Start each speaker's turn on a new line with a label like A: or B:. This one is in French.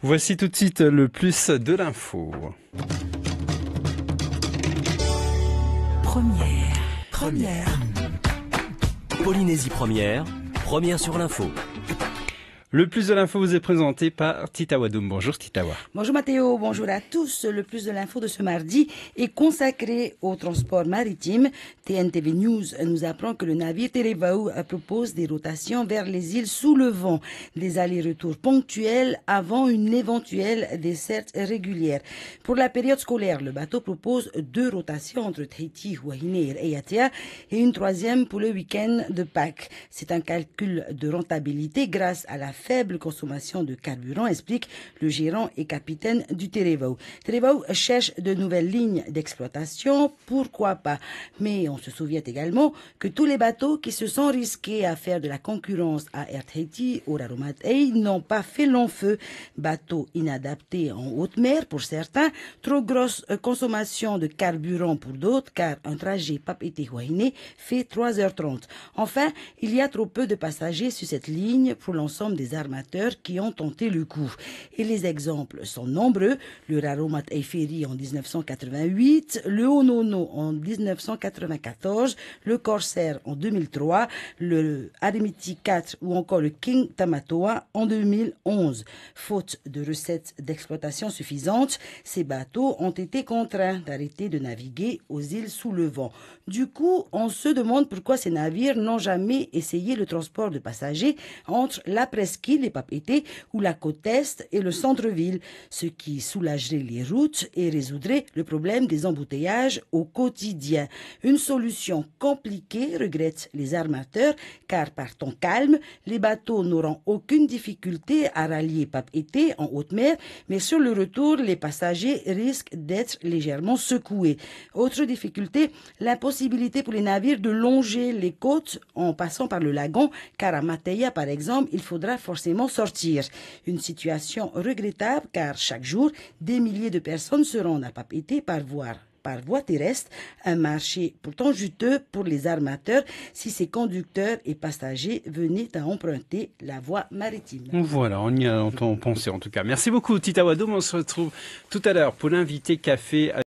A: Voici tout de suite le plus de l'info. Première. Première. Polynésie première. Première sur l'info. Le plus de l'info vous est présenté par Titawa Doum. Bonjour Titawa. Bonjour Mathéo, bonjour à tous. Le plus de l'info de ce mardi est consacré au transport maritime. TNTV News nous apprend que le navire Terebaou propose des rotations vers les îles sous le vent, des allers-retours ponctuels avant une éventuelle desserte régulière. Pour la période scolaire, le bateau propose deux rotations entre Tahiti, Wahineir et Yatea et une troisième pour le week-end de Pâques. C'est un calcul de rentabilité grâce à la faible consommation de carburant, explique le gérant et capitaine du Terevao. Terevao cherche de nouvelles lignes d'exploitation, pourquoi pas Mais on se souvient également que tous les bateaux qui se sont risqués à faire de la concurrence à Air Tahiti ou Raromatei n'ont pas fait long feu. Bateaux inadaptés en haute mer pour certains, trop grosse consommation de carburant pour d'autres, car un trajet Papeete-Huahiné fait 3h30. Enfin, il y a trop peu de passagers sur cette ligne pour l'ensemble des armateurs qui ont tenté le coup. Et les exemples sont nombreux. Le Raromat Eiferi en 1988, le Onono en 1994, le Corsair en 2003, le Arimiti 4 ou encore le King Tamatoa en 2011. Faute de recettes d'exploitation suffisantes, ces bateaux ont été contraints d'arrêter de naviguer aux îles sous le vent. Du coup, on se demande pourquoi ces navires n'ont jamais essayé le transport de passagers entre la presqu'île les Papeete, ou la côte est et le centre-ville, ce qui soulagerait les routes et résoudrait le problème des embouteillages au quotidien. Une solution compliquée, regrette les armateurs, car par temps calme, les bateaux n'auront aucune difficulté à rallier Papeete en haute mer, mais sur le retour, les passagers risquent d'être légèrement secoués. Autre difficulté, l'impossibilité pour les navires de longer les côtes en passant par le lagon, car à Mateya, par exemple, il faudra forcément sortir. Une situation regrettable car chaque jour, des milliers de personnes seront rendent à par voie par voie terrestre, un marché pourtant juteux pour les armateurs si ces conducteurs et passagers venaient à emprunter la voie maritime. Voilà, on y a longtemps pensé en tout cas. Merci beaucoup Tita on se retrouve tout à l'heure pour l'invité café.